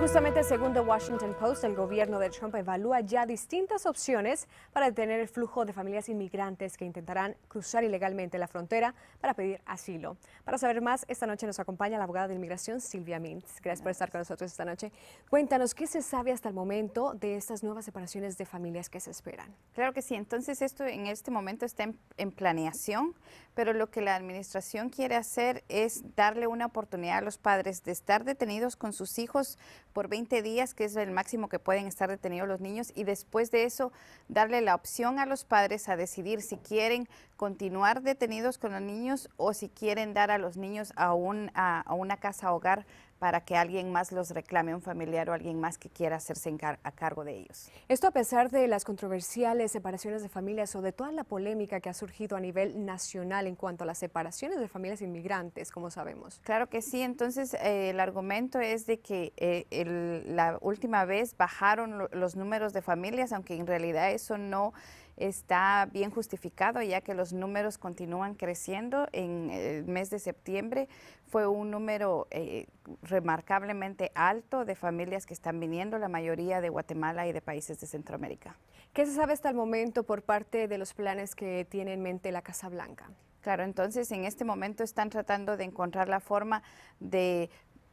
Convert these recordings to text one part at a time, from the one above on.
justamente según The Washington Post, el gobierno de Trump evalúa ya distintas opciones para detener el flujo de familias inmigrantes que intentarán cruzar ilegalmente la frontera para pedir asilo. Para saber más, esta noche nos acompaña la abogada de inmigración Silvia Mintz. Gracias, por estar con nosotros esta noche. Cuéntanos, ¿qué se sabe hasta el momento de estas nuevas separaciones de familias que se esperan? Claro que sí. Entonces, esto en este momento está en planeación, pero lo que la administración quiere hacer es darle una oportunidad a los padres de estar detenidos con sus hijos por 20 días, que es el máximo que pueden estar detenidos los niños, y después de eso darle la opción a los padres a decidir si quieren continuar detenidos con los niños o si quieren dar a los niños a, un, a una casa hogar para que alguien más los reclame, un familiar o alguien más que quiera hacerse a cargo de ellos. Esto a pesar de las controversiales separaciones de familias o de toda la polémica que ha surgido a nivel nacional en cuanto a las separaciones de familias inmigrantes, como sabemos. Claro que sí, entonces eh, el argumento es de que eh, la última vez bajaron los números de familias, aunque en realidad eso no está bien justificado ya que los números continúan creciendo. En eh, el mes de septiembre fue un número eh, remarcablemente alto de familias que están viniendo, la mayoría de Guatemala y de países de Centroamérica. ¿Qué se sabe hasta el momento por parte de los planes que tiene en mente la Casa Blanca? Claro, entonces en este momento están tratando de encontrar la forma de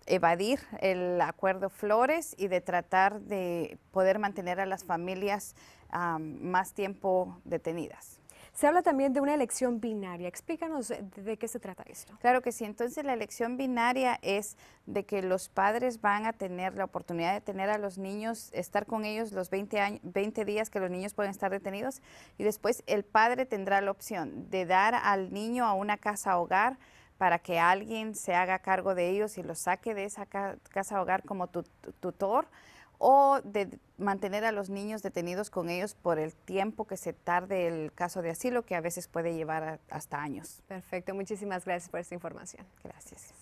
evadir el acuerdo Flores y de tratar de poder mantener a las familias más tiempo detenidas. Se habla también de una elección binaria. Explícanos de qué se trata esto. Claro que sí. Entonces la elección binaria es de que los padres van a tener la oportunidad de tener a los niños, estar con ellos los 20, 20 días que los niños pueden estar detenidos y después el padre tendrá la opción de dar al niño a una casa hogar para que alguien se haga cargo de ellos y los saque de esa casa hogar como tutor o de mantener a los niños detenidos con ellos por el tiempo que se tarde el caso de asilo, que a veces puede llevar hasta años. Perfecto, muchísimas gracias por esta información. Gracias.